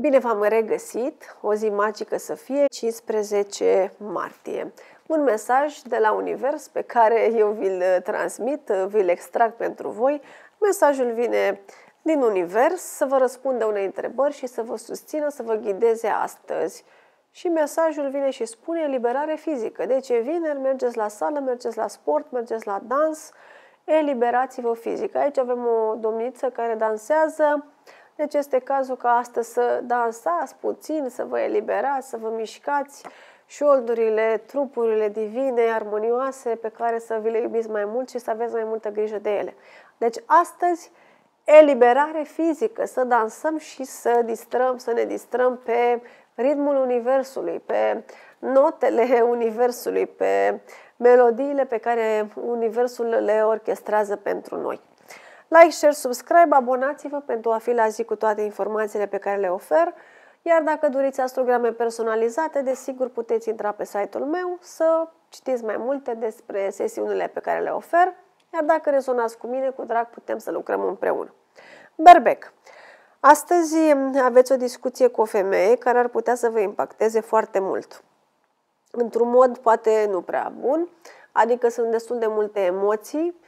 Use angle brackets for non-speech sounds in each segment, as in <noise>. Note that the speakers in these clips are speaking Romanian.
Bine v-am regăsit! O zi magică să fie 15 martie. Un mesaj de la Univers pe care eu vi-l uh, transmit, uh, vi-l extrag pentru voi. Mesajul vine din Univers să vă răspundă unei întrebări și să vă susțină, să vă ghideze astăzi. Și mesajul vine și spune eliberare fizică. Deci e vineri, mergeți la sală, mergeți la sport, mergeți la dans, eliberați-vă fizic. Aici avem o domniță care dansează, deci este cazul ca astăzi să dansați puțin, să vă eliberați, să vă mișcați șoldurile, trupurile divine, armonioase, pe care să vi le iubiți mai mult și să aveți mai multă grijă de ele. Deci astăzi, eliberare fizică, să dansăm și să distrăm, să ne distrăm pe ritmul universului, pe notele <laughs> universului, pe melodiile pe care universul le orchestrează pentru noi. Like, share, subscribe, abonați-vă pentru a fi la zi cu toate informațiile pe care le ofer, iar dacă doriți astrograme personalizate, desigur puteți intra pe site-ul meu să citiți mai multe despre sesiunile pe care le ofer, iar dacă rezonați cu mine, cu drag putem să lucrăm împreună. Berbec. Astăzi aveți o discuție cu o femeie care ar putea să vă impacteze foarte mult. Într-un mod poate nu prea bun, adică sunt destul de multe emoții,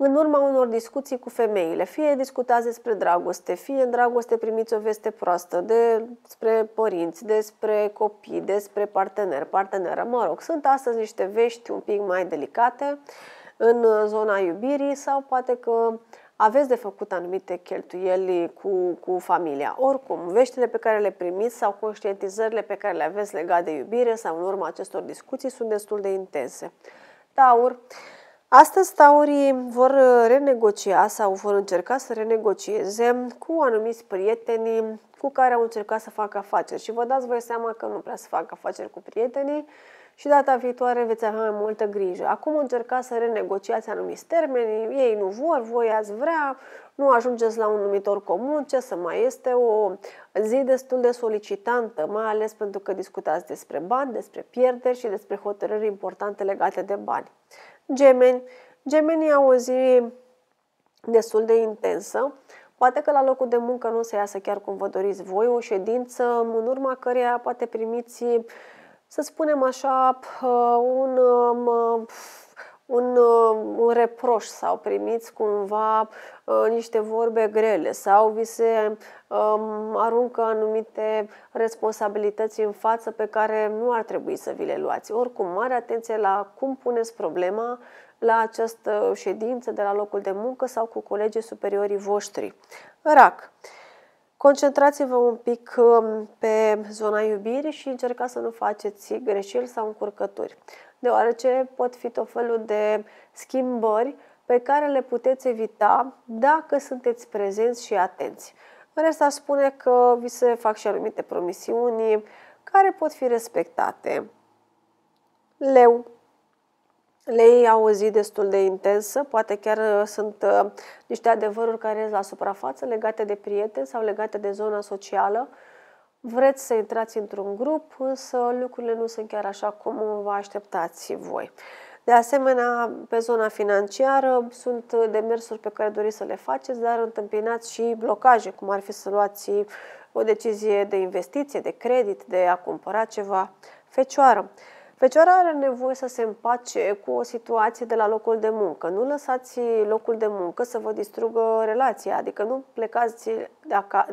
în urma unor discuții cu femeile. Fie discutați despre dragoste, fie în dragoste primiți o veste proastă despre părinți, despre copii, despre partener, parteneră. Mă rog, sunt astăzi niște vești un pic mai delicate în zona iubirii sau poate că aveți de făcut anumite cheltuieli cu, cu familia. Oricum, veștile pe care le primiți sau conștientizările pe care le aveți legate de iubire sau în urma acestor discuții sunt destul de intense. Taur, Astăzi taurii vor uh, renegocia sau vor încerca să renegocieze cu anumiți prieteni cu care au încercat să facă afaceri și vă dați voi seama că nu prea să facă afaceri cu prietenii și data viitoare veți avea mai multă grijă. Acum încercați să renegociați anumiți termeni, ei nu vor, voi ați vrea, nu ajungeți la un numitor comun, ce să mai este o zi destul de solicitantă, mai ales pentru că discutați despre bani, despre pierderi și despre hotărâri importante legate de bani. Gemeni. Gemenii au o zi destul de intensă. Poate că la locul de muncă nu se iasă chiar cum vă doriți voi, o ședință în urma căreia poate primiți, să spunem așa, un um, un, uh, un reproș sau primiți cumva uh, niște vorbe grele sau vi se um, aruncă anumite responsabilități în față pe care nu ar trebui să vi le luați. Oricum, mare atenție la cum puneți problema la această ședință de la locul de muncă sau cu colegii superiorii voștri. RAC. Concentrați-vă un pic um, pe zona iubirii și încercați să nu faceți greșeli sau încurcături, deoarece pot fi tot felul de schimbări pe care le puteți evita dacă sunteți prezenți și atenți. În rest, aș spune că vi se fac și anumite promisiuni care pot fi respectate. Leu, le iei auzit destul de intensă, poate chiar uh, sunt uh, niște adevăruri care ies la suprafață legate de prieteni sau legate de zona socială. Vreți să intrați într-un grup, însă lucrurile nu sunt chiar așa cum vă așteptați voi. De asemenea, pe zona financiară sunt uh, demersuri pe care doriți să le faceți, dar întâmpinați și blocaje, cum ar fi să luați o decizie de investiție, de credit, de a cumpăra ceva. Fecioară. Fecioara are nevoie să se împace cu o situație de la locul de muncă. Nu lăsați locul de muncă să vă distrugă relația, adică nu plecați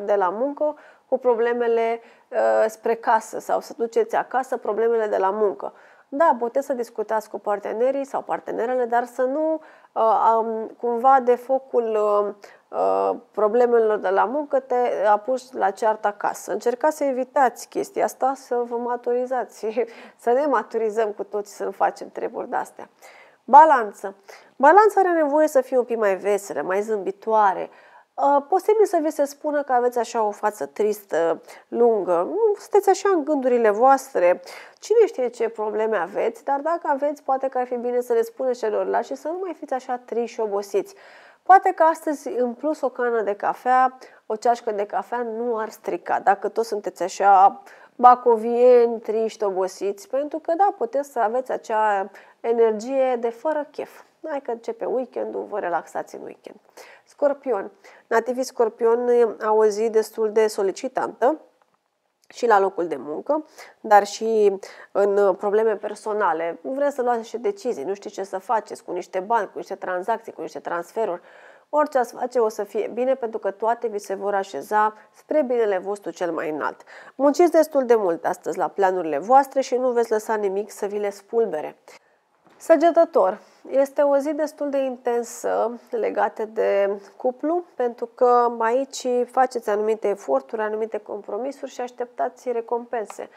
de la muncă cu problemele uh, spre casă sau să duceți acasă problemele de la muncă. Da, puteți să discutați cu partenerii sau partenerele, dar să nu uh, cumva de focul uh, uh, problemelor de la muncă te apuș la ceartă acasă. Încercați să evitați chestia asta, să vă maturizați, <laughs> să ne maturizăm cu toți să nu facem treburi de-astea. Balanță. Balanța are nevoie să fie un pic mai veselă, mai zâmbitoare, uh, Uh, posibil să vi se spună că aveți așa o față tristă, lungă, nu sunteți așa în gândurile voastre, cine știe ce probleme aveți, dar dacă aveți, poate că ar fi bine să le spuneți celorlalți și să nu mai fiți așa triși și obosiți. Poate că astăzi, în plus, o cană de cafea, o ceașcă de cafea nu ar strica, dacă toți sunteți așa bacovieni, triști, obosiți, pentru că, da, puteți să aveți acea energie de fără chef. Hai că începe weekendul, vă relaxați în weekend. Scorpion. Nativii scorpion au o zi destul de solicitantă și la locul de muncă, dar și în probleme personale. Vreți să luați niște decizii, nu știți ce să faceți cu niște bani, cu niște tranzacții, cu niște transferuri. Orice ați face o să fie bine pentru că toate vi se vor așeza spre binele vostru cel mai înalt. Munciți destul de mult astăzi la planurile voastre și nu veți lăsa nimic să vi le spulbere. Săgetător, este o zi destul de intensă legată de cuplu, pentru că aici faceți anumite eforturi, anumite compromisuri și așteptați recompense.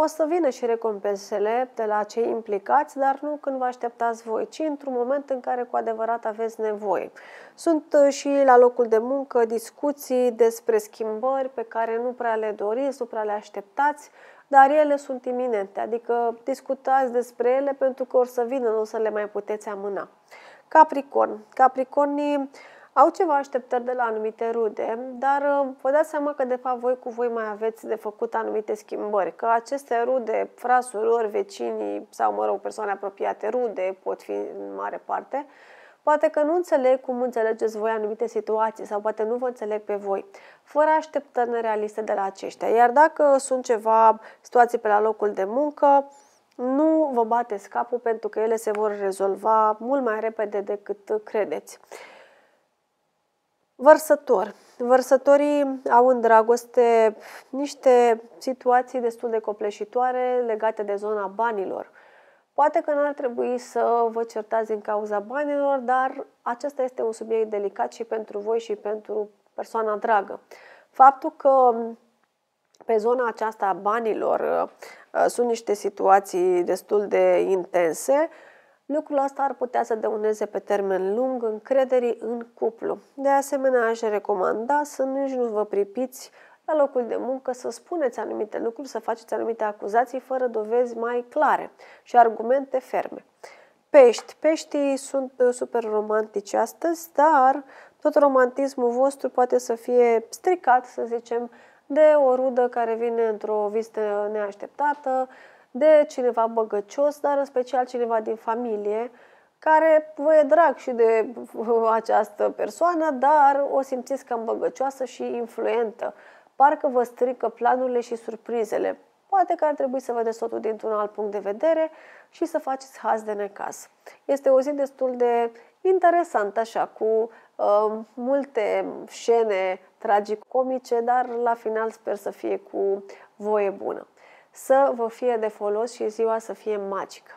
O să vină și recompensele de la cei implicați, dar nu când vă așteptați voi, ci într-un moment în care cu adevărat aveți nevoie. Sunt uh, și la locul de muncă discuții despre schimbări pe care nu prea le doriți, nu prea le așteptați, dar ele sunt iminente, adică discutați despre ele pentru că or să vină, nu o să le mai puteți amâna. Capricorn. Capricornii au ceva așteptări de la anumite rude, dar uh, vă dați seama că de fapt voi cu voi mai aveți de făcut anumite schimbări, că aceste rude, frasurori, vecinii sau, mă rog, persoane apropiate rude pot fi în mare parte, uh, Poate că nu înțeleg cum înțelegeți voi anumite situații sau poate nu vă înțeleg pe voi, fără așteptări nerealiste de la aceștia. Iar dacă sunt ceva situații pe la locul de muncă, nu vă bateți capul pentru că ele se vor rezolva mult mai repede decât credeți. Vărsător. Vărsătorii au în dragoste niște situații destul de copleșitoare legate de zona banilor. Poate că n-ar trebui să vă certați din cauza banilor, dar acesta este un subiect delicat și pentru voi și pentru persoana dragă. Faptul că pe zona aceasta a banilor uh, uh, sunt niște situații destul de intense, lucrul ăsta ar putea să dăuneze pe termen lung încrederii în cuplu. De asemenea, aș recomanda să nici nu vă pripiți la locul de muncă să spuneți anumite lucruri, să faceți anumite acuzații fără dovezi mai clare și argumente ferme. Pești. Peștii sunt uh, super romantici astăzi, dar tot romantismul vostru poate să fie stricat, să zicem, de o rudă care vine într-o vizită neașteptată, de cineva băgăcios, dar în special cineva din familie, care vă e drag și de <laughs> această persoană, dar o simțiți cam băgăcioasă și influentă parcă vă strică planurile și surprizele. Poate că ar trebui să vedeți totul dintr-un alt punct de vedere și să faceți haz de necaz. Este o zi destul de interesantă, așa, cu uh, multe scene tragicomice, dar la final sper să fie cu voie bună. Să vă fie de folos și ziua să fie magică!